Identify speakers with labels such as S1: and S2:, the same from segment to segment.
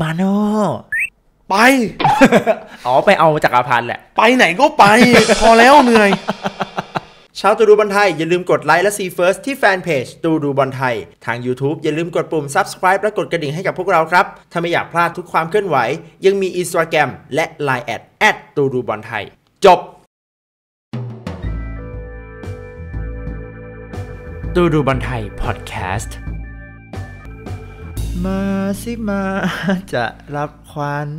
S1: มาโนไป อ๋อ ไปเอาจักรพันดิแหละ ไปไหนก็ไป พอแล้วเหนื่อย ชาวตูดูบอลไทย อย่าลืมกดไลค์และซีเฟิร์สที่แฟนเพจตูดูบอลไทย ทาง YouTube อย่าลืมกดปุ่ม Subscribe และกดกระดิ่งให้กับพวกเราครับ ถ้าไม่อยากพลาดทุกความเคลื่อนไหว ยังมี Instagram และ Line แอดแอดตูดูบอลไทยจบ ตูดูบอลไทยพอดแคสต์มาสิมาจะรับควัน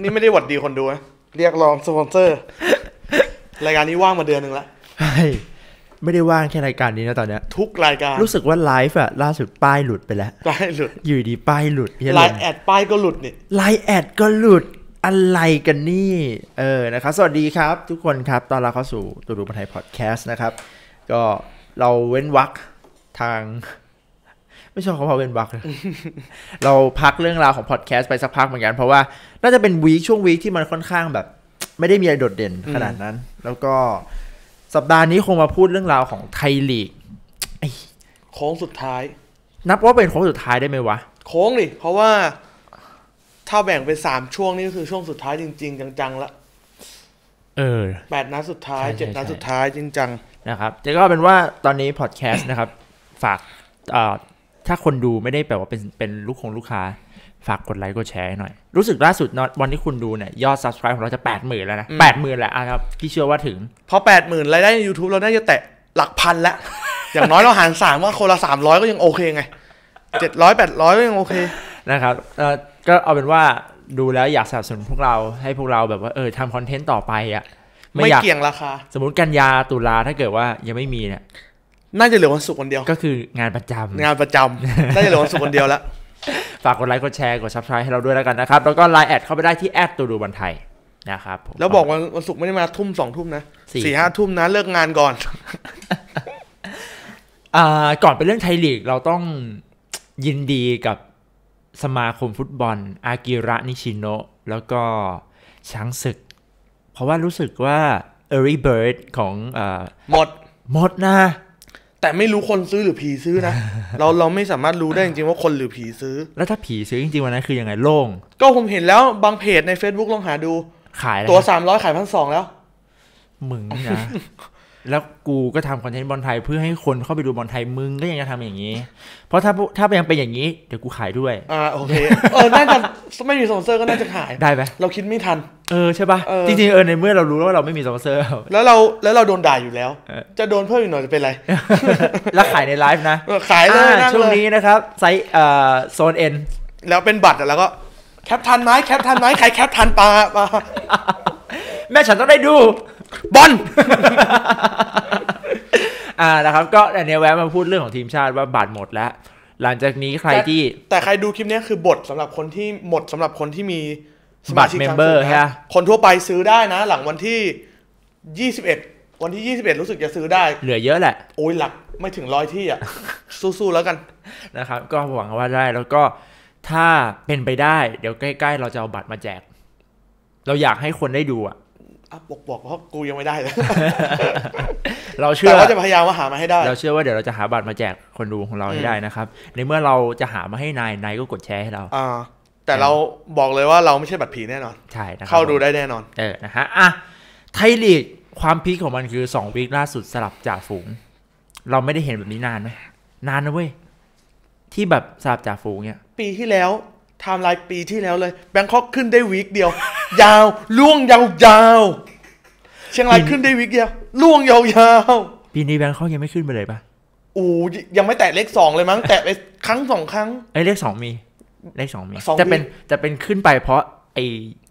S2: นี่ไม่ได้หวัดดีคนดูนะเรียกร้องสปอนเซอร์รายการนี้ว่างมาเดือนหนึ่งล้ว
S1: ไม่ได้ว่าง แค่รายการนี้นะตอนเนี้ยทุกรายการรู้สึกว่าไลฟ์อะล่าสุดป้ายหลุดไปแล้วป้ายหลุดอยู่ดีป้ายหลุดไลฟ์แอ
S2: ดป้ายก็หลุดนี่
S1: ไลฟ์แอดก็หลุดอะไร กันนี่เออนะครับ สวัสดีครับ ทุกคนครับตอนเราเข้าสู่ตูดูบันไทยพอดแคสต์นะครับก็เราเว้นวักทางไม่ชอบเขาพอเป็นบักเราพักเรื่องราวของพอดแคสต์ไปสักพักเหมือนกันเพราะว่าน่าจะเป็นวีคช่วงวีคที่มันค่อนข้างแบบ ไม่ได้มีอะไรโดดเด่น ขนาดนั้น แล้วก็สัปดาห์นี้คงมาพูดเรื่องราวของไทยลีกโค้งสุดท้าย นับว่าเป็นโค้งสุดท้ายได้ไหมวะโค้งดิเพราะว่า
S2: ถ้าแบ่งเป็นสามช่วงนี่ก็คือช่วงสุดท้ายจริง ๆจังๆละเออแปดนัดสุดท้ายเจ็ดนัดสุดท้ายจริงจัง
S1: นะครับจะก็เป็นว่าตอนนี้พอดแคสต์นะครับฝากอ่ถ้าคนดูไม่ได้แปลว่าเป็นเป็นลูกของลูกค้าฝากกดไลค์กดแชร์หน่อย รู้สึกล่าสุดนวันที่คุณดูเนี่ยยอด subscribe ของเราจะ 8 0,000ื่นแล้วนะแปดหมื่นแล้วครับพี่เชื่อว่าถึง พอ8 0,000รายได้ใน YouTube เราน่าจะแตะหลักพันแล้ว อย่างน้อยเราหารสามว่าคนละสามร้อยก็ยังโอเคไงเจ็ดร้อยแปดร้อยก็ยังโอเคนะครับก็เอาเป็นว่าดูแล้วอยากสนับสนุนพวกเราให้พวกเราแบบว่าเออทำคอนเทนต์ต่อไปอ่ะไม่เกี่ยงราคาสมมติกันยาตุลาถ้าเกิดว่ายังไม่มีเนี่ยน่าจะเหลือวันศุกร์วันเดียว ก็คือ งานประจำงานประจำน่าจะเหลือวันศุกร์วันเดียวละฝากกดไลค์กดแชร์กดซับสไครต์ให้เราด้วยแล้วกันนะครับ แล้วก็ไลน์แอดเข้าไปได้ที่แอดตูดูบันไทยนะครับแล้วบอกวันวันศุกร์ไม่ได้มาทุ่มสองทุ่มนะ สี่ห้าทุ่มนะเลิกงานก่อน อ่าก่อนเป็นเรื่องไทยลีกเราต้องยินดีกับสมาคมฟุตบอล อากิระนิชิโนะแล้วก็ช้างศึก เพราะว่ารู้สึกว่าเอริเบิร์ดของอหมดหมดนะแต
S2: ่ไม่รู้คนซื้อหรือผีซื้อนะ เราเราไม่สามารถรู้ได้จริงๆว่าคนหรือผีซื้อ แ
S1: ล้วถ้าผีซื้อจริงๆวันนั้นคือยังไงโล่ง
S2: ก็ผมเห็นแล้วบางเพจใน Facebook
S1: ลองหาดู ขายตัวส
S2: ามร้อยขายพันส
S1: องแล้วมึงนะแล้วกูก็ทำคอนเทนต์บอลไทยเพื่อให้คนเข้าไปดูบอลไทยมึงก็ยังจะทำอย่างนี้ เพราะถ้าถ้ายังเป็นอย่างนี้ เดี๋ยวกูขายด้วย อ่าโอเคเอ
S2: อน่าจะไม่มีสปอนเซอร์ก็น่าจะขายได้ไหมเรา
S1: คิดไม่ทันเออ ใช่ป่ะ จริงๆเออในเมื่อเรารู้ว่าเราไม่มีสปอนเซอร์แล้วเราแล้วเราโดนด่าอยู่แล้ว จะโดนเพิ่มอีกหน่อยจะเป็นไร แล้วขายในไลฟ์นะขายเลยช่วงนี้นะครับไซส์เอโซนเอ็นแล้วเป็นบัตรแล้วก็แคปทันไหมแคปทันไหมใครแคปทันปลาปลาแม่ฉันต้องได้ดูบอลอ่านะครับก็อันนี้แวะมาพูดเรื่องของทีมชาติว่าบาดหมดแล้ว หลังจากนี้ใครที่ แต่ใครดูคลิปนี้คือบทส
S2: ำหรับคนที่หมดสำหรับคนที่มี
S1: สมาชิกเมมเบอร์ฮะ
S2: คนทั่วไปซื้อได้นะหลังวันที่ 21 วันที่ 21 รู้สึกจะซื้อได้ เหลือเยอะแหละ โอ้ยหลักไม่ถึงร้อยที่อ่ะ
S1: สู้ๆแล้วกันนะครับก็หวังว่าได้ แล้วก็ถ้าเป็นไปได้ เดี๋ยวใกล้ๆเราจะเอาบัตรมาแจก เราอยากให้คนได้ดูอ่ะ
S2: อะบอกบอกเพราะกูยังไม่ได้เลยเราเชื่อแต่ว่าจะพยายามมาหามาให้ได้ เราเช
S1: ื่อว่าเดี๋ยวเราจะหาบัตรมาแจกคนดูของเราให้ได้นะครับ ในเมื่อเราจะหามาให้นาย นายก็กดแชร์ให้เรา อ่า แต่เรา
S2: บอกเลยว่าเราไม่ใช่บัตรผีแน่นอน
S1: ใช่นะเข้าดูได้แน่นอน เออ นะฮะ อ่ะ ไทยลีกความพีคของมันคือสองวีคล่าสุดสลับจ่าฝูง เราไม่ได้เห็นแบบนี้นานไหมนานนะเว้ย ที่แบบสลับจ่าฝูงเนี่ย
S2: ปีที่แล้วไทม์ไลน์ปีที่แล้วเลยแบงคอกขึ้นได้วีคเดียว ยาวล่วงยาวยาวเชียงรายขึ้นได้วีคเดียวล่วงยาวยาว
S1: ปีนี้แบงคอกยังไม่ขึ้นไปเลยปะ
S2: อูยังไม่แตะเลขสองเลยมั้งแตะไปครั้งสองครั้ง
S1: ไอ้เลขสองมี เลขสองมีจะเป็นจะเป็นขึ้นไปเพราะไอ้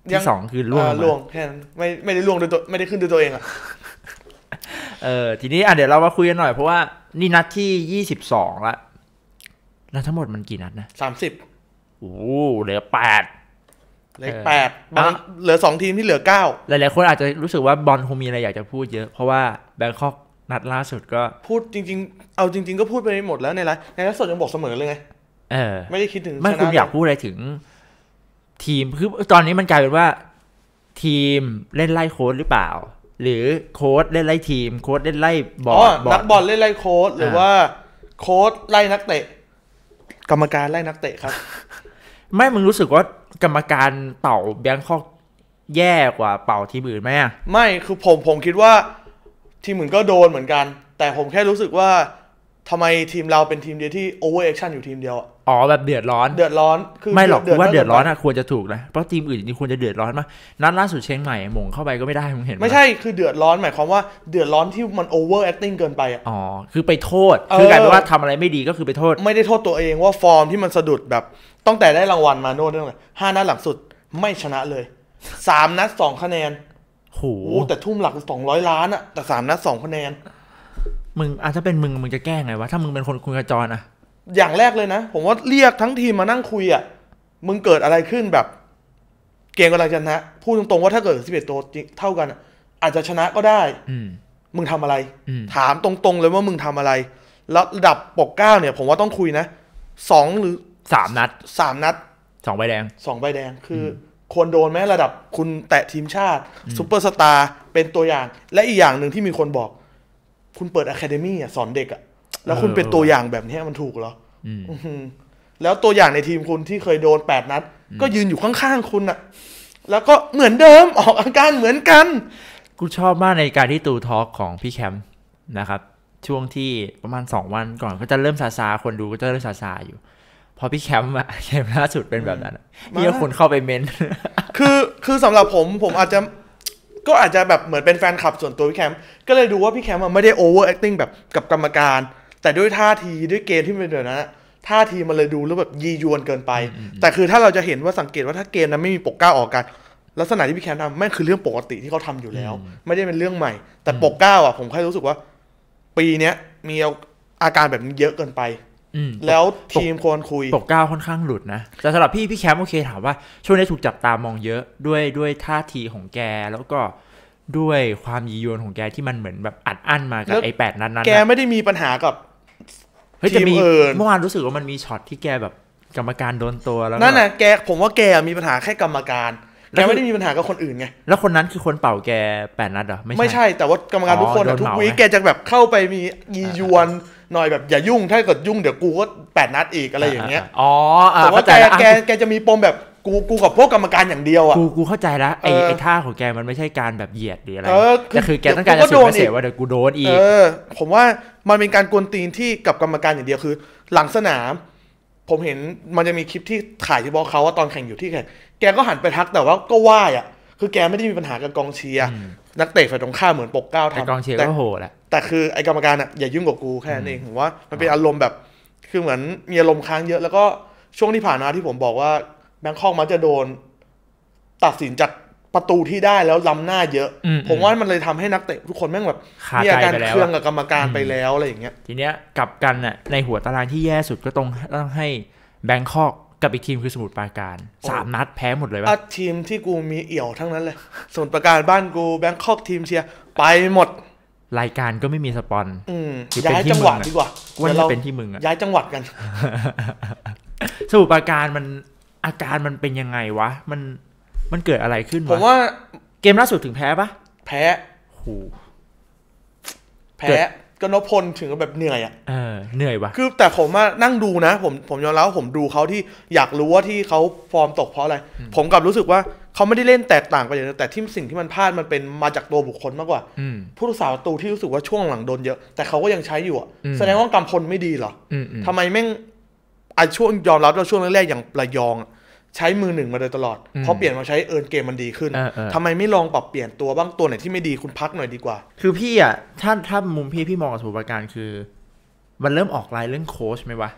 S1: ที่สองคือล่วงล่วง
S2: แค่นั้นไม่ไม่ได้ล่วงโดยตัวไม่ได้ขึ้นโดยตัวเองอะ
S1: เออ ทีนี้อ่ะเดี๋ยวเรามาคุยกันหน่อยเพราะว่า นี่นัดที่ยี่สิบสองละนัดทั้งหมดมันกี่นัดนะสามสิบโอ้เหลือแปดเหลือแปดเหลือสองทีมที่เหลือเก้า หลายๆคนอาจจะรู้สึกว่าบอลคงมีอะไรอยากจะพูดเยอะ เพราะว่า แบงคอก นัดล่าสุดก็ พูดจริง ๆ เ
S2: อาจริง ๆก็พูดไปหมดแล้วในไลน์ในไลฟ์สดยังบอกเสมอเลยไง
S1: เออ ไม่ได้คิดถึง ไม่คุณอยากพูดอะไรถึง ทีม คือตอนนี้มันกลายเป็นว่า ทีมเล่นไล่โค้ดหรือเปล่า หรือโค้ดเล่นไล่ทีม โค้ดเล่นไล่บอล นักบอลเล
S2: ่นไล่โค้ดหรือว่า โค้ดไล่นักเตะ กรรมการไล่นักเตะครับ
S1: ไม่ มึงรู้สึกว่ากรรมการเป่าแบงคอก แย่กว่าเป่าทีมอื่นไหมอะ
S2: ไม่คือผมผมคิดว่าทีมอื่นก็โดนเ
S1: หมือนกัน แต่ผมแค่รู้สึกว่า
S2: ทำไมทีมเราเป็นทีมเดียวที่โอเวอร์แอคชั่นอยู่ทีมเดียวอะ
S1: อ๋อแบบเดือดร้อน เดือดร้อนคือไม่หรอกว่าเดือดร้อนอะควรจะถูกนะเพราะทีมอื่นนี่ควรจะเดือดร้อนมากนัดล่าสุดเชียงใหม่หมงเข้าไปก็ไม่ได้มึงเห็นไม่ใช
S2: ่คือเดือดร้อนหมายความว่าเดือดร้อนที่มันโอเวอร์แอคติ้งเกินไปอะ
S1: อ๋อคือไปโทษคือกลายเป็นว่า
S2: ทำอะไรไม่ดีก็คือไปโทษ ไม่ได้โทษตัวเองว่าฟอร์มที่มันสะดุดแบบตั้งแต่ได้รางวัลมาโน่นเีื่อลยห้านัดหลังสุดไม่ชนะเลยสามนัดสองคะแนนโหแต่ทุ่มหลักสองร้อยล้านอะแต่สามนัดสองคะแนน
S1: มึงอาจจะเป็นมึงมึงจะแก้ไงวะถ้ามึงเป็นคนคุยกระจรอะ
S2: อย่างแรกเลยนะผมว่าเรียกทั้งทีมมานั่งคุยอะ่ะมึงเกิดอะไรขึ้นแบบเกมกำลังจันนะ พูดตรงๆว่าถ้าเกิดสิบเอ็ดตัวเท่ากัน อาจจะชนะก็ได้มึงทำอะไร ถามตรงๆ เลยว่ามึงทำอะไร แล้วระดับปกเก้าเนี่ย ผมว่าต้องคุยนะสองหรือสามนัดสามนัดสองใบแดงสองใบแดงคือควรโดนไหมระดับคุณแตะทีมชาติซูเปอร์สตาร์เป็นตัวอย่าง และอีกอย่างหนึ่งที่มีคนบอก คุณเปิดอะคาเดมี่สอนเด็กอ่ะแล้วคุณเป็นตัวอย่างแบบนี้มันถูกเหรอ แล้วตัวอย่างในทีมคุณที่เคยโดนแปดนัดก็ยืนอยู่ข้างๆคุณอะแล้วก็เหมือนเดิมออกอากา
S1: รเหมือนกัน กูชอบมากในการที่ตูทอล์กของพี่แคมป์นะครับ ช่วงที่ประมาณสองวันก่อนก็จะเริ่มซาซาคนดูก็จะเริ่มซาซาอยู่พอพี่แคมป์อะแคมป์ล่าสุดเป็นแบบนั้นมีคนเข้าไปเมน
S2: คือคือสำหรับผมผมอาจจะก็อาจจะแบบเหมือนเป็นแฟนคลับ ส่วนตัวพี่แคมป์ก็เลยดูว่าพี่แคมป์ไม่ได้โอเวอร์แอคติ้งแบบกับกรรมการแต่ด้วยท่าทีด้วยเกมที่มันเดี๋ยวนะท่าทีมันเลยดูแล้วแบบยียวนเกินไป แต่คือถ้าเราจะเห็นว่าสังเกตว่าถ้าเกมนั้นไม่มีปกเก้าออกกัน ลักษณะที่พี่แคมทำแม่งคือเรื่องปกติที่เขาทำอยู่แล้ว ไม่ได้เป็นเรื่องใหม่ แต่ปกเก้าอ่ะผมแค่รู้สึกว่า ปีเนี้ยมีอ
S1: าการแบบนี้เยอะเกินไปแล้วทีมควรคุยปกก้าวค่อนข้างหลุดนะแต่สำหรับพี่พี่แคมโอเคถามว่าช่วงนี้ถูกจับตามองเยอะด้วยด้วยท่าทีของแกแล้วก็ด้วยความยียวนของแกที่มันเหมือนแบบอัดอั้นมากับไอ้แปดนั้นนั้นแก
S2: ไม่ได้มีปัญหากับ
S1: เฮ้ยจะมีเมื่อวานรู้สึกว่ามันมีช็อตที่แกแบบกรรมการโดนตัวแล้วนั่นน่
S2: ะแกผมว่าแกมีปัญหาแค่กรรมการ แกไม่ได้มีปัญหากับคนอื่นไง
S1: แล้วคนนั้นคือคนเป่าแกแปดนัดเหรอไม่ใช่ไม่ใช่ แต่ว่
S2: ากรรมการทุกคนทุกวีแกจะแบบเข้าไปมียียวนหน่อยแบบอย่ายุ่ง ถ้าเกิดยุ่งเดี๋ยวกูก็แปดนัดอีกอะไรอย่างเงี้ยอ๋อ
S1: แต่ว่าแก
S2: แกจะมีปมแบบกูกู กับพวกกรรมการอย่างเดียวอ่ะกูกู
S1: เข้าใจแล้วไอ้ท่าของแกมันไม่ใช่การแบบเหยียดหรืออะไรแต่คือแกต้องการจะสื่อเสียว่าเดี๋ยวกูโดนอีก
S2: ผมว่ามันเป็นการกวนตีนที่กับกรรมการอย่างเดียวคือ หลังสนาม ผมเห็นมันจะมีคลิปที่ถ่ายที่บอกเขา ว่าตอนแข่งอยู่ที่แข่งแกก็หันไปทักแต่ว่าก็ไหวอ่ะ คือแกไม่ได้มีปัญหากับกองเชียร์นักเตะฝ่ายตรงข้ามเหมือนปกเก้าทำกองเชียร์ก็โหดแหละแต่คือไอ้กรรมการอ่ะอย่ายุ่งกับกูแค่นั้นเองผมว่ามันเป็นอารมณ์แบบคือเหมือนมีอารมณ์ค้างเยอะ แล้วก็ช่วงที่ผ่านมาที่ผมบอกว่าแบงคอกมักจะโดนตัดสินจากประตูที่ได้แล้วล้ำหน้าเยอะ ผมว่ามันเลยทำให้นักเตะทุกคนแม่งแบบมีอาการเครื่องกับกรรมการไปแล้วอะไรอ
S1: ย่างเงี้ย ทีเนี้ยกลับกันอ่ะในหัวตารางที่แย่สุดก็ต้องต้องให้แบงคอกกับอีกทีมคือสมุทรปราการ สามนัดแพ้หมดเลยป่ะ
S2: ทีมที่กูมีเอี่ยวทั้งนั้นเลยสมุทรปราการบ้านกู แบงค
S1: อกทีมเชียร์ไปหมด รายการก็ไม่มีสปอนย้ายจังหวัดดีกว่าว่าจะเป็นที่มึงอะย้ายจังหวัดกันสมุทรปราการมันอาการมันเป็นยังไงวะ มันมันเกิดอะไรขึ้นวะผมว่าเกมล่าสุดถึงแพ้ปะแพ้โหแพ้
S2: ก็นพลถึงกับแบบเหนื่อยอ่ะ
S1: เออเหนื่อยวะ
S2: คือ แต่ผมมานั่งดูนะผมผมยอมรับผมดูเขาที่อยากรู้ว่าที่เขาฟอร์มตกเพราะอะไรผมกลับรู้สึกว่าเขาไม่ได้เล่นแตกต่างไปเ้นแต่ที่สิ่งที่มันพลาดมันเป็นมาจากตัวบุคคลมากกว่าผู้สาวตูที่รู้สึกว่าช่วงหลังโดนเยอะแต่เขาก็ยังใช้อยู่อ่ะ แสดงว่ากำพลไม่ดีเหรอทำไมแม่งไอช่วงยอมรับเราช่วงแรกๆอย่างระยองอ่ะใช้มือหนึ่งมาโดยตลอด พอเปลี่ยนมาใช้เอิร์นเกมมันดีขึ้นทำไมไม่ลองปรับเปลี่ยนตัวบ้างตัวไหนที่ไม่ดีคุณพักหน่อยดีกว่า คือพี่อ่
S1: ะถ้าถ้ามุมพี่พี่มองกับสมุประการคือ มันเริ่มออกลายเรื่องโค้ชไหมวะ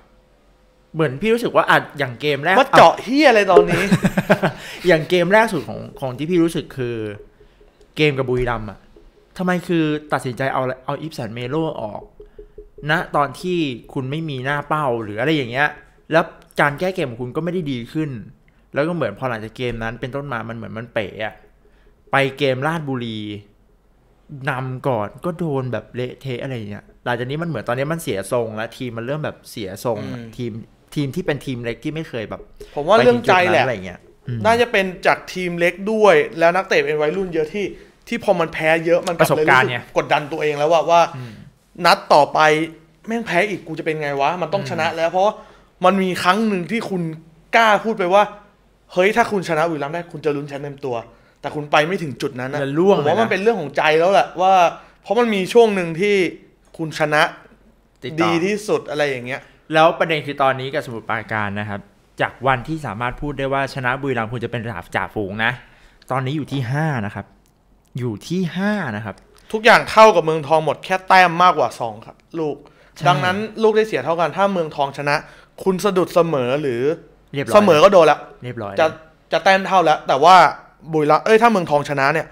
S1: เหมือนพี่รู้สึกว่าอาจอย่างเกมแรกว่าเจาะเฮียอะไรตอนนี้ อย่างเกมแรกสุดของของที่พี่รู้สึกคือ เกมกับบุยดำอ่ะทำไมคือตัดสินใจเอาเอาอิฟสันเมโลออกณนะ ตอนที่คุณไม่มีหน้าเป้าหรืออะไรอย่างเงี้ย แล้วการแก้เกมของคุณก็ไม่ได้ดีขึ้นแล้วก็เหมือนพอหลังจากเกมนั้นเป็นต้นมา มันเหมือนมันเป๋อะไปเกมราชบุรีนำก่อนก็โดนแบบเละเทะอะไรเงี้ย หลังจากนี้มันเหมือนตอนนี้มันเสียทรงแล้วทีมมันเริ่มแบบเสียทรงทีมทีมที่เป็นทีมเล็กที่ไม่เคยแบบ ผมว่าเรื่องใจแหละอะไร
S2: เงี้ย น่าจะเป็นจากทีมเล็กด้วยแล้วนักเตะเป็นวัยรุ่นเยอะที่ ที่พอมันแพ้เยอะมันประสบการณ์เนี่ยกดดันตัวเองแล้วว่าว่า นัดต่อไปแม่งแพ้อีกกูจะเป็นไงวะมันต้องชนะแล้วเพราะมันมีครั้งหนึ่งที่คุณกล้าพูดไปว่าเฮ้ย ถ้าคุณชนะวิลลัมได้คุณจะลุ้นแชมป์เต็มตัว แต่คุณไปไม่ถึงจุดนั้นนะผมว่ามันเป็นเรื่องของใจแล้วแหละว่า เพราะมันมีช่วงหนึ่งที่คุณชนะดีท
S1: ี่สุดอะไรอย่างเงี้ยแล้วประเด็นคือตอนนี้กับสมุทรปราการนะครับ จากวันที่สามารถพูดได้ว่าชนะบุรีรัมย์คุณจะเป็นระดับจ่าฝูงนะ ตอนนี้อยู่ที่ห้านะครับ อยู่ที่ห้านะครับ
S2: ทุกอย่างเท่ากับเมืองทองหมดแค่แต้มมากกว่าสองครับ ลูกดังนั้นลูกได้เสียเท่ากันถ้าเมืองทองชนะ คุณสะดุดเสมอหรือเรียบร้อยเสมอก็โดนแล้ว เรียบร้อย จะจะแต้มเท่าแล้ว แต่ว่าบุรีรัมย์เอ้ยถ้าเมืองทองชนะเนี่ย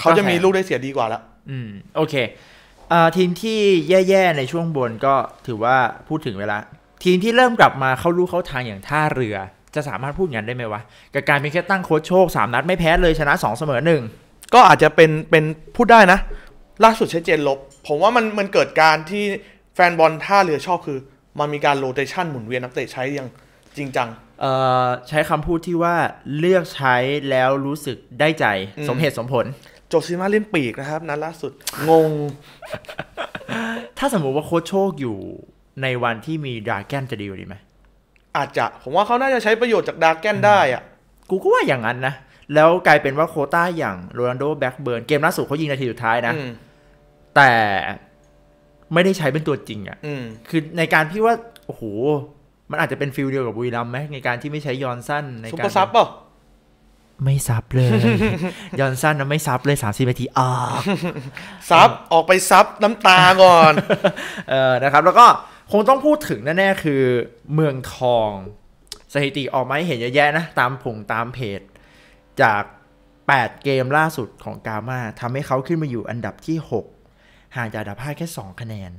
S2: เขาจะมีลูกได้
S1: เสียดีกว่าแล้วอืมโอเคอ่าทีมที่แย่ๆในช่วงบนก็ถือว่าพูดถึงเวลา ทีมที่เริ่มกลับมาเข้ารู้เข้าทางอย่างท่าเรือ จะสามารถพูดงันได้ไหมวะ กับการเป็นแค่ตั้งโค้ชโชคสามนัดไม่แพ้เลยชนะสองเสมอหนึ่งก็อาจจะเป็นเป็น
S2: พูดได้นะ ล่าสุดใช้เจนลบ ผมว่ามันมันเกิดการที่แฟนบอลท่าเรือชอบคือมันมีการโรเตชันหมุนเวียนนักเตะใช้อย่างจริงจังใช้คำ
S1: พูดที่ว่าเลือกใช้แล้วรู้สึกได้ใจ สมเหตุสมผลจบซีมาเล่นปีกนะครับ นั้นล่าสุดงง ถ้าสมมติว่าโค้ชโชคอยู่ในวันที่มีดราแกนจะดีกว่าดีไหมอาจจะผมว่าเขาน่าจะใช้ประโยชน์จากดราแกน ได้อะกูก็ว่าอย่างนั้นนะ แล้วกลายเป็นว่าโคต้าอย่างโรนัลโดแบ็กเบิร์นเกมล่าสุดเขายิงนาทีสุดท้ายนะ แต่ไม่ได้ใช้เป็นตัวจริงอะ่ะคือในการพี่ว่าโอ้โหมันอาจจะเป็นฟิลเดียวกับบุรีรัมไหมในการที่ไม่ใช้ยอนสั้นในการซุปซับเปล่าไม่ซับเลย ยอนสั้นนะไม่ซับเลยสามสิบนาทีอ่าซับออกไปซับน้ำตาก่อน เออนะครับ แล้วก็คงต้องพูดถึงแน่ๆคือ เมืองทองสถิติออกมาให้เห็นเยอะแยะนะ ตามผงตามเพจ จาก 8 เกมล่าสุดของกามาทำให้เขาขึ้นมาอยู่อันดับที่ 6ห่างจากอันดับ5แค่2คะแนน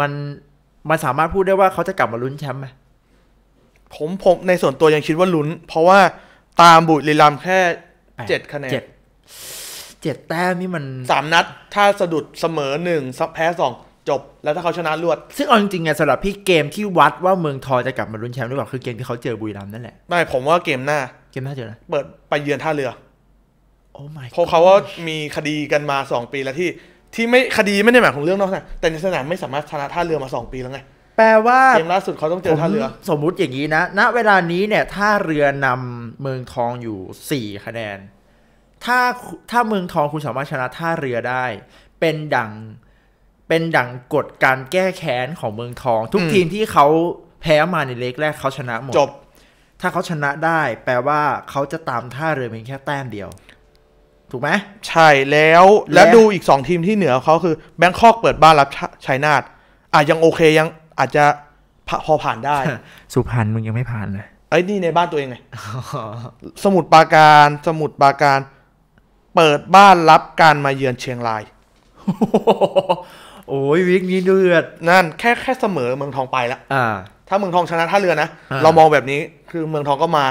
S1: มันมันสามารถพูดได้ว่าเขาจะกลับมาลุ้นแชมป์ไหมผมผม ในส่วนตัวยังคิดว่าลุ้น เพราะ
S2: ว่าตามบุรีรัมแค่เจ็ดคะแนนเจ็ดเจ็ดแต้มนี่มันสามนัดถ้าสะดุดเสมอหนึ่งแพ้สองจบ แล้วถ้าเขาชนะรวด ซึ่งเ
S1: อาจริงๆไงสำหรับพี่เกมที่วัดว่าเมืองทอจะกลับมาลุ้นแชมป์หรือเปล่า คือเกมที่เขาเจอบุรีรัมนั่นแหละ ไม่ ผมว่าเกมหน้า เกมหน้าเจอนะ
S2: เปิดไปเยือนท่าเรือ โอ้ไม่เพราะเขาว่ามีคดีกันมาสองปีแล้วที่ที่ไม่คดีไม่ได้หมายของเรื่องนอกสนามแต่ในสนามไม่สามารถชนะท่าเรือมาสองปีแล้วไง
S1: แปลว่า เก
S2: มล่าสุดเขาต้องเจอท่าเรือ
S1: สมมุติอย่างนี้นะ ณ เวลานี้เนี่ยท่าเรือนำเมืองทองอยู่สี่คะแนนถ้าถ้าเมืองทองคุณสามารถชนะท่าเรือได้ เป็นดังเป็นดังกฎการแก้แค้นของเมืองทอง ทุกทีมที่เขาแพ้มาในเล็กแรกเขาชนะหมดจบ ถ้าเขาชนะได้ แปลว่าเขาจะตามท่าเรือเพียงแค่แต้มเดียว ถูกไหม
S2: ใช่แล้วแล้วดูอีกสองทีมที่เหนือเขาคือแบงคอกเปิดบ้านรับชัยนาทอ่ะยังโอเคยังอาจจะพอผ่านได้
S1: สุพรรณมึงยังไม่ผ่านเลย
S2: ไอ้นี่ในบ้านตัวเองไง สมุดปาการสมุดปาการเปิดบ้านรับการมาเยือนเชียงรายโอ้ยวิกนี้เดือด นั่นแค่แค่เสมอเมืองทองไปละถ้าเมืองทองชนะท่าเรือนะเรามองแบบนี้คือเมืองทองก็มา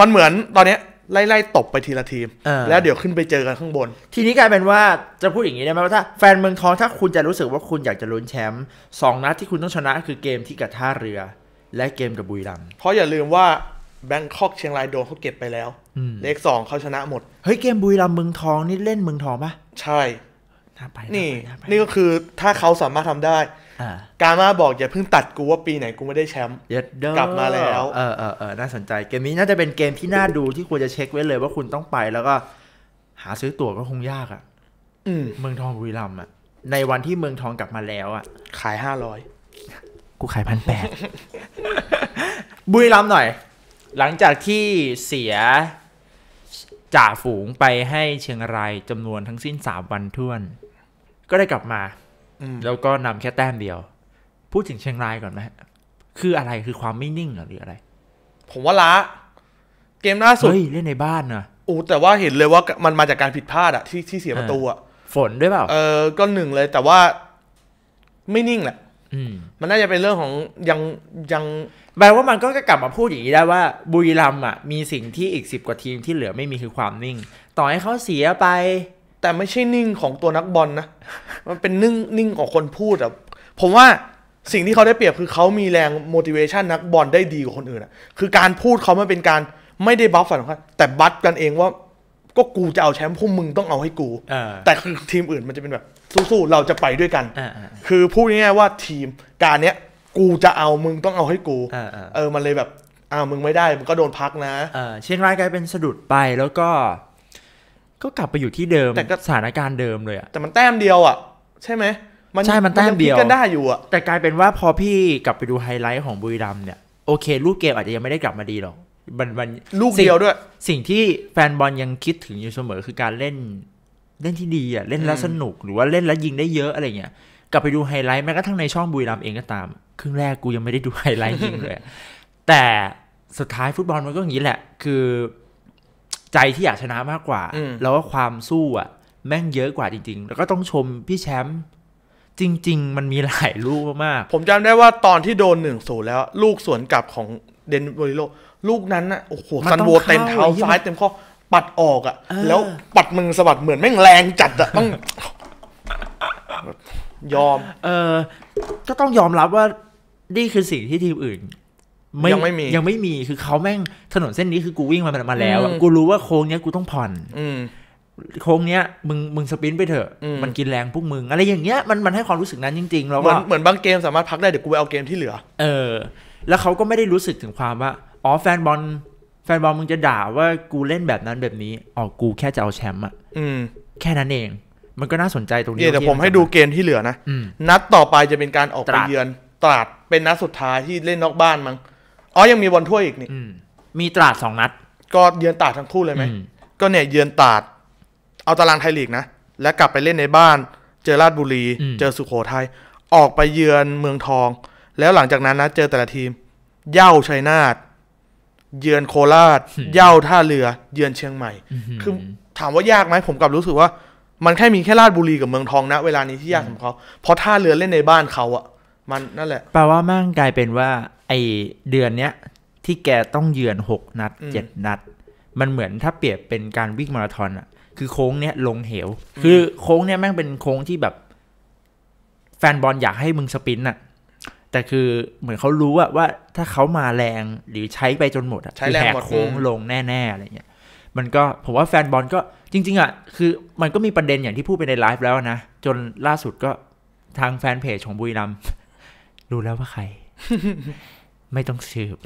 S2: มัน
S1: เหมือนตอนเนี้ยไล่ ๆ ตบไปทีละทีม แล้วเดี๋ยวขึ้นไปเจอกันข้างบน ทีนี้กลายเป็นว่าจะพูดอย่างนี้ได้ไหมว่าถ้าแฟนเมืองทองถ้าคุณจะรู้สึกว่าคุณอยากจะลุ้นแชมป์สองนัดที่คุณต้องชนะคือเกมที่กับท่าเรือ และเกมกับบุรีรัมย์เพราะอย่าลืมว่าแบงคอกเชียงรายโด
S2: นเขาเก็บไปแล้ว เลขสองเขาชนะหมด
S1: เฮ้ยเกมบุรีรัมย์เมืองทองนี่เล่นเมืองทองปะใช่
S2: นี่นี่ก็คือถ้าเขาสามารถทำได้กามาบอกอย่าเพิ่งตัดกูว่าปีไหน กูไม่ได้แชมป์
S1: กลับมาแล้วเออเออเออน่าสนใจเกมนี้น่าจะเป็นเกมที่น่าดูที่ควรจะเช็คไว้เลยว่าคุณต้องไป แล้วก็ หาซื้อตั๋วก็คงยากอ่ะเมืองทองบุรีรัมย์อ่ะ ในวันที่เมืองทองกลับมาแล้ว อ่ะ ขายห้าร้อยกูขายพันแปดบุรีรัมย์หน่อย หลังจากที่เสียจ่าฝูงไปให้เชียงรายจำนวนทั้งสิ้นสามวันท่วน ก็ได้กลับมาแล้วก็นำแค่แต้มเดียว พูดถึงเชียงรายก่อนไหมคืออะไรคือความไม่นิ่งหรืออะไร ผมว่าล้า
S2: เกมล่าสุดเฮ้ย
S1: เล่นในบ้านนะ
S2: โอ้แต่ว่าเห็นเลยว่ามันมาจากการผิดพลาดอะที่ที่เสียประตูอะฝนด้วยเปล่าเออก็หนึ่งเลย แต่ว่าไม่นิ่งแหละมันน่าจะเป็นเรื่องของยังยัง
S1: แปลว่ามันก็จะกลับมาพูดอย่างนี้ได้ว่าบุรีรัมย์อ่ะ มีสิ่งที่อีกสิบกว่าทีมที่เหลือไม่มีคือความนิ่ง ต่อให้เขาเสียไปแต่ไม่ใช่นิ่งข
S2: องตัวนักบอลนะมันเป็นนิ่งนิ่งของคนพูดอะผมว่าสิ่งที่เขาได้เปรียบคือเขามีแรง motivation นักบอลได้ดีกว่าคนอื่นอะคือการพูดเขาไม่เป็นการไม่ได้บัฟฝันของเขาแต่บัฟกันเองว่าก็กูจะเอาแชมป์พวกมึงต้องเอาให้กูแต่คือทีมอื่นมันจะเป็นแบบ สู้ๆเราจะไปด้วยกันคือพูดง่ายๆว่าทีมการเนี้ยกูจะเอามึงต้องเอาให้กูเออมันเลยแบบอ้าวมึงไม่ได้มึงก็โดนพักนะเช
S1: ียงรายกลายเป็นสะดุดไปแล้วก็ก็กลับไปอยู่ที่เดิมแต่ก็สถานการณ์เดิมเลยอะแต่มันแต้มเดียวอะใช่ไหมใช่มันแต้มเดียวงพิกันได้อยู่อะแต่กลายเป็นว่าพอพี่กลับไปดูไฮไลท์ของบุรีรัมเนี่ยโอเครูปเกมอาจจะยังไม่ได้กลับมาดีหรอกมันมันลูกเดียวด้วย สิ่งที่แฟนบอลยังคิดถึงอยู่เสมอคือการเล่น เล่นที่ดีอะเล่นแล้วสนุกหรือว่าเล่นแล้วยิงได้เยอะอะไรเงี้ยกลับไปดูไฮไลท์แม้กระทั่งในช่องบุรีรัมเองก็ตามครึ่งแรกกูยังไม่ได้ดูไฮไลท์ยิงเลย แต่สุดท้ายฟุตบอลมันก็อย่างนี้แหละ คือใจที่อยากชนะมากกว่า แล้วก็ความสู้อ่ะ แม่งเยอะกว่าจริงๆ แล้วก็ต้องชมพี่แชมป์จริง ๆ มันมีหลายลูกมากๆผมจำได้ว่า
S2: ตอนที่โดนหนึ่งศูนย์แล้วลูกสวนกลับของเดนโบริโลลูกนั้นอ่ะโอ้โหซันโวเต็มเท้าซ้ายเต็มข้อ ปัดออกอ่ะแล้วปัดมือสะบัดเหมือนแม่งแรงจัดอ่ะต้อง
S1: ยอม เออก็ต้องยอมรับว่านี่คือสิ่งที่ทีมอื่นยังไม่มี ยังไม่มี คือเขาแม่งถนนเส้นนี้คือกูวิ่งมามาแล้วกูรู้ว่าโค้งเนี้ยกูต้องผ่อนโค้งเนี้ยมึงมึงสปินไปเถอะ มันกินแรงพวกมึง อะไรอย่างเงี้ย มันมันให้ความรู้สึกนั้นจริงๆแล้วก็เหมือนบางเกมสามารถพักได้เดี๋ยวกูไปเอาเกมที่เหลือ เออ แล้วเขาก็ไม่ได้รู้สึกถึงความว่า อ๋อแฟนบอล แฟนบอลมึงจะด่าว่ากูเล่นแบบนั้นแบบนี้ อ๋อกูแค่จะเอาแชมป์อ่ะแค่นั้นเอง มันก็น่าสนใจตรงนี้เดี๋ยวผมให้ดูเกมที่เหลือนะ นัดต่อไปจะเป็นการออกไปเยือนตราด
S2: เป็นนัดสุดท้ายที่เล่นนอกบ้านมั้งอ๋อ ยังมีบอลถ้วยอีกนี่มีตราดสองนัด ก็เยือนตราดทั้งคู่เลยไหม ก็เนี่ยเยือนตราด เอาตารางไทยลีกนะ และกลับไปเล่นในบ้าน เจอราชบุรี เจอสุโขทัย ออกไปเยือนเมืองทอง แล้วหลังจากนั้นนะ เจอแต่ละทีม เย่าชัยนาทเยือนโคราชเย่าท่าเรือ เยือนเชียงใหม่ คือถามว่ายากไหมผมกลับรู้สึกว่า มันแค่มีแค่ราชบุรีกับเมืองทองนะเวลานี้ที่ยากสำหรับเขาเพราะท่าเรือเล่นในบ้านเขาอะมันนั่นแหละ
S1: แปลว่ามั่งกลายเป็นว่าไอเดือนเนี้ยที่แกต้องเยือนหกนัดเจ็ดนัดมันเหมือนถ้าเปรียบเป็นการวิ่งมาราธอนอะคือโค้งเนี้ยลงเหว คือโค้งเนี้ยแม่งเป็นโค้งที่แบบ แฟนบอลอยากให้มึงสปินอะแต่คือเหมือนเขารู้อะว่า ถ้าเขามาแรงหรือใช้ไปจนหมดอะแหกโค้งลงแน่ๆอะไรเงี้ย มันก็ ผมว่าแฟนบอลก็จริง ๆอะคือมันก็มีประเด็นอย่างที่พูดไปในไลฟ์แล้วนะจนล่าสุดก็ทางแฟนเพจของบุรีรัมรู้แล้วว่าใครไม่ต้องสืบ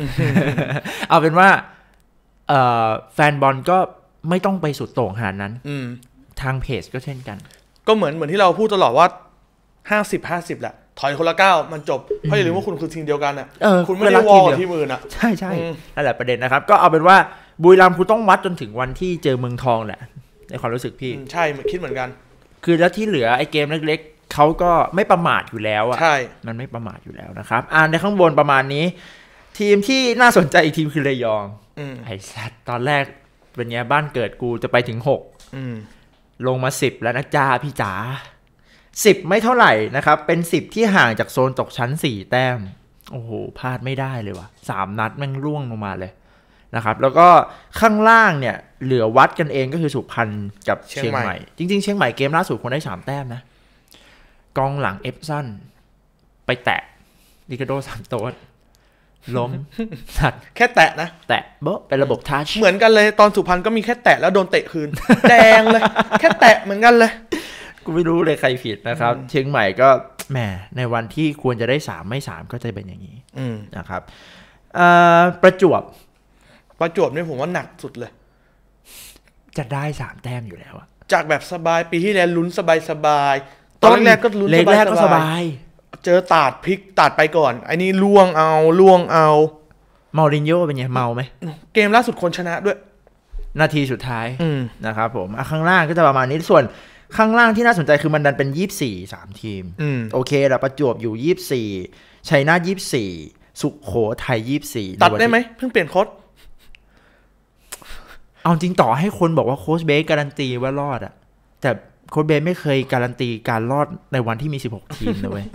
S1: เอาเป็นว่าแฟนบอลก็ไม่ต้องไปสุดโต่งขนาดนั้น ทางเพจก็เช่นกัน
S2: ก็เหมือนเหมือนที่เราพูดตลอดว่าห้าสิบห้าสิบแหละ ถอยคนละเก้ามันจบ เพราะอย่าลืมว่าคุณค
S1: ือทีมเดียวกันอ่ะคุณไม่ได้วอลที่มือน่ะ ใช่ใช่นั่นแหละประเด็นนะครับ ก็เอาเป็นว่าบุรีรัมย์คุณต้องวัดจนถึงวันที่เจอเมืองทองแหละในความรู้สึกพี่ใช่คิดเหมือนกัน คือแล้วที่เหลือไอ้เกมเล็กเขาก็ไม่ประมาทอยู่แล้วอ่ะใช่มันไม่ประมาทอยู่แล้วนะครับ อ่านในข้างบนประมาณนี้ ทีมที่น่าสนใจอีกทีมคือระยองอไอ้สัตตอนแรกเป็นไงบ้านเกิดกูจะไปถึงหกลงมาสิบแล้วนะจ้าพี่จ๋าสิบไม่เท่าไหร่นะครับ เป็นสิบที่ห่างจากโซนตกชั้นสี่แต้ม โอ้โหพลาดไม่ได้เลยว่ะสามนัดแม่งร่วงลงมาเลยนะครับ แล้วก็ข้างล่างเนี่ย เหลือวัดกันเองก็คือสุพรรณกับเชียงใหม่จริง ๆ เชียงใหม่เกมล่าสุดคนได้สามแต้มนะกองหลังเอฟซันไปแตะดิกาโดสามตัวล้มสัตว์แค่แตะนะ แตะเบอเป็นระบบทัช เหมือน
S2: กันเลยตอนสุพรรณก็มีแค่แตะแล้วโดนเตะคืน แดงเลย
S1: แค่แตะเหมือนกันเลย กูไม่รู้เลยใครผิดนะครับ เชียงใหม่ก็แหมในวันที่ควรจะได้สามไม่สาม ก็จะเป็นอย่างนี้นะครับประจวบ ประจวบนี่ผมว่าหนักสุดเลย จะได้สามแต้มอยู่แล้วอะ
S2: จากแบบสบายปีที่แล้วลุ้นสบายสบายตอนแรกก็ลุ้นเล็กแรกก็สบาย เจอตาดพลิกตาดไปก่อน ไอ้น
S1: ี่ล่วงเอาล่วงเอา เมารินโย่เป็นไงเมาไหม เกมล่าสุดคนชนะด้วย นาทีสุดท้ายนะครับผมข้างล่างก็จะประมาณนี้ ส่วนข้างล่างที่น่าสนใจคือมันดันเป็นยี่สสี่สามทีมโอเคเราประจวบอยู่ยี่สสี่ชัยนาทยี่สสี่สุโขทัยยี่สี่ตัดได้ไหมเพิ่งเปลี่ยนโค้ดเอาจริงต่อให้คนบอกว่าโค้ชเบสการันตีว่ารอดอะแต่โค้ดเบนไม่เคยการันตีการรอดในวันที่มี 16 ทีมเลยเว้ย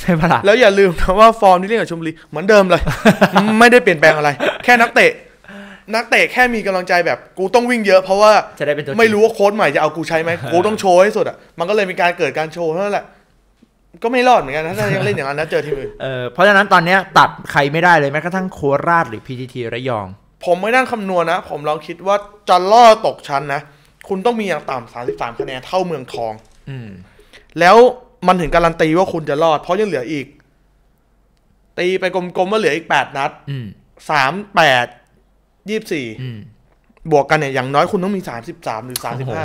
S1: ใช่ปะล่ะแล้วอย่าลืมนะว่าฟอร์มที
S2: ่เล่นกับชมบุรีเหมือนเดิมเลย ไม่ได้เปลี่ยนแปลงอะไร แค่นักเตะ นักเตะแค่มีกำลังใจแบบกูต้องวิ่งเยอะเพราะว่าจะได้เป็นไม่รู้ว่าโค้ชใหม่จะเอากูใช้ไหมกูต้องโชว์ให้สุดอ่ะมันก็เลยมีการเกิดการโชว์เท่านั้นแหละ ก็ไม่รอดเหมือนกันถ้ายังเล่นอย่างนั้นนะเจอทีมอื่น
S1: เออเพราะฉะนั้นตอนเนี้ยตัดใครไม่ได้เลยแม้กระทั่งโคราชหรือพีทีทีระยอง
S2: ผมไม่นั่งคำนวณนะ ผมลองคิดว่าจะล่อตกชั้นนะคุณต้องมีอย่างต่ำสามสิบสามคะแนน เท่าเมืองทอง อืมแล้วมันถึงการันตีว่าคุณจะรอด เพราะยังเหลืออีก ตีไปกลมๆว่าเหลืออีกแปดนัดสามแปดยี่สิบสี่บวกกันเนี่ย อย่างน้อยคุณต้องมีสามสิบสามหรือสามสิบห้า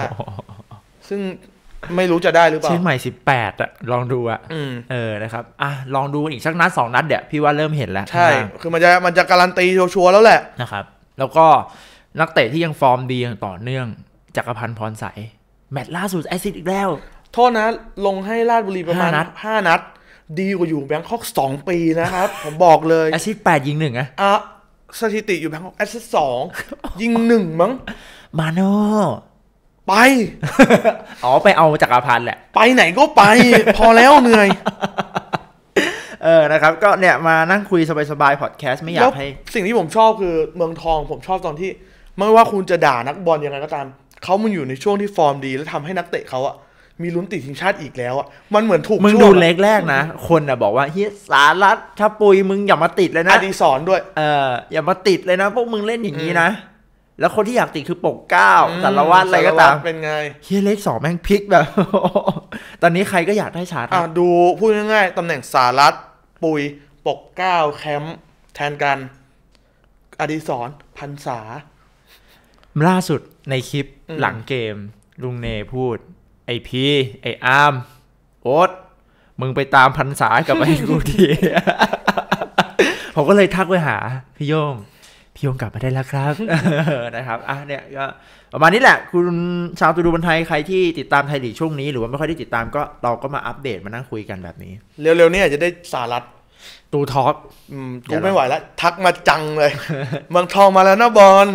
S2: ซึ่งไม่รู้จ
S1: ะได้หรือเปล่าเชียงใหม่สิบแปดอะลองดูอะอเออ นะครับ อ่ะลองดูอีกสักนัดสองนัดเดี๋ยวพี่ว่าเริ่มเห็นแล้ว ใช่
S2: คือมันจะมันจะการันตีชัวร์แล้วแหละ
S1: นะครับ แล้วก็นักเตะที่ยังฟอร์มดีอย่างต่อเนื่องจักรพันธ์พรใส
S2: แมตช์ล่าสุดแอซิดอีกแล้ว โทษนะ ลงให้ราชบุรีประมาณนัดห้านัด ดีกว่าอยู่แบงคอกสองปีนะครับ
S1: ผมบอกเลยแอซิดแปดยิงหนึ่งอะ
S2: อ่ะสถิติอยู่แบงคอกแอซิดสองยิงหนึ่งมั้ง มาโนไป
S1: อ๋อ ไปเอาจักรพันธ์แหละ ไปไหนก็ไป พอแล้วเหนื่อย เออนะครับ ก็เนี่ยมานั่งคุยสบายๆพอดแคสต์ไม่อยากให้สิ่งที่ผมชอบคือเมืองทองผมชอบตอนที่ไ
S2: ม่ว่าคุณจะด่านักบอลยังไงก็ตามเขามันอยู่ในช่วงที่ฟอร์มดี แล้วทำให้นักเตะเขาอะ มี ลุ้น
S1: ติดทีมชาติ อีก แล้วอะมัน เหมือน ถูกมึงดูเล็ก แรก นะ คนอะบอก ว่าเฮียสารัต้าปุย มึง อย่า มา ติด เลยนะอดีสอนด้วย เออ อย่า มา ติด เลยนะ พวกมึง เล่น อย่างนี้ นะ แล้ว คน ที่ อยาก ติดคือ ปกเก้าสารวัตรอะไร ก็ ตามเป็น ไง เฮีย เล็กสองแม่งพลิกแบบ
S2: ตอนนี้ ใคร ก็ อยาก ได้ ชาร์ตอ่ะดู พูด ง่าย ๆ ตำแหน่ง สารัตปุย ปกเก้าแคมป์แทนกัน อดีสอนพันษา
S1: ล่าสุดในคลิปหลังเกมลุงเนพูด ไอพีไออาร์มโอ๊ตมึงไปตามพันษากับไอ้กูทีผมก็เลยทักไปหาพี่โยง พี่โยงกลับมาได้แล้วครับนะครับอ่ะเนี่ยก็ประมาณนี้แหละ คุณชาวตูดูบันไทยใครที่ติดตามไทยลีกช่วงนี้ หรือว่าไม่ค่อยได้ติดตามก็เราก็มาอัปเดตมานั่งคุยกันแบบนี้เร็วๆนี้อาจจะได้สารัด ตูท็อกกูไม่ไหวแล
S2: ้วทักมาจังเลยเมืองทองมาแล้วนะบอล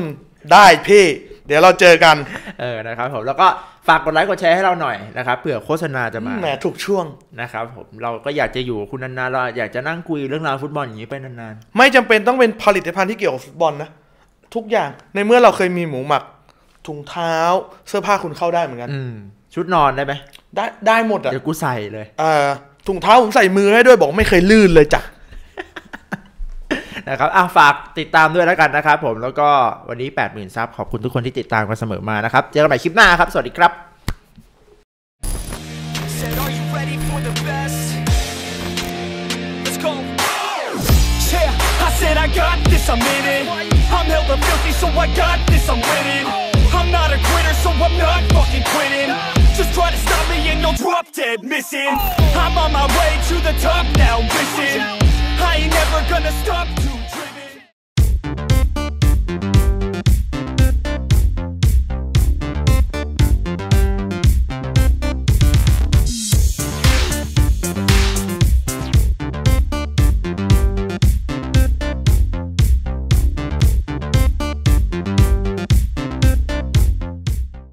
S2: ได้
S1: พี่เดี๋ยวเราเจอกัน เออ นะครับผม แล้วก็ฝากกดไลค์ กดแชร์ให้เราหน่อยนะครับ เผื่อโฆษณาจะมาแหมถูกช่วงนะครับ ผม เราก็อยากจะอยู่คุณนานๆเราอยากจะนั่งคุยเรื่องราวฟุตบอลอย่างนี้ไปนาน
S2: ๆ ไม่จำเป็นต้องเป็นผลิตภัณฑ์ที่เกี่ยวกับฟุตบอลนะ ทุกอย่างในเมื่อเราเคยมีหมูหมัก ถุงเท้า เสื้อผ้าคุณเข้าได้เหมือนกันชุดนอนได้ไหมได้ ได้หมด
S1: อ่ะ เดี๋ยวกูใส่เลย
S2: เออ ถุงเท้าผมใส่มือให้ด้วย บอกไม่เคยลื่นเลยจ้ะ
S1: นะครับอ่ะฝากติดตามด้วยแล้วกันนะครับผม แล้วก็วันนี้80,000ซับขอบคุณทุกคนที่ติดตามกันเสมอมา นะครับเจอกันใหม่คลิปหน้าครับ สวัสดีครับ
S2: said I got this, I'm in it I'm hella filthy, so I got this, I'm winning I'm not a quitter, so I'm not fucking quitting Just try to stop me and you'll drop dead missing I'm on my way to the top now, listen I ain't never gonna stop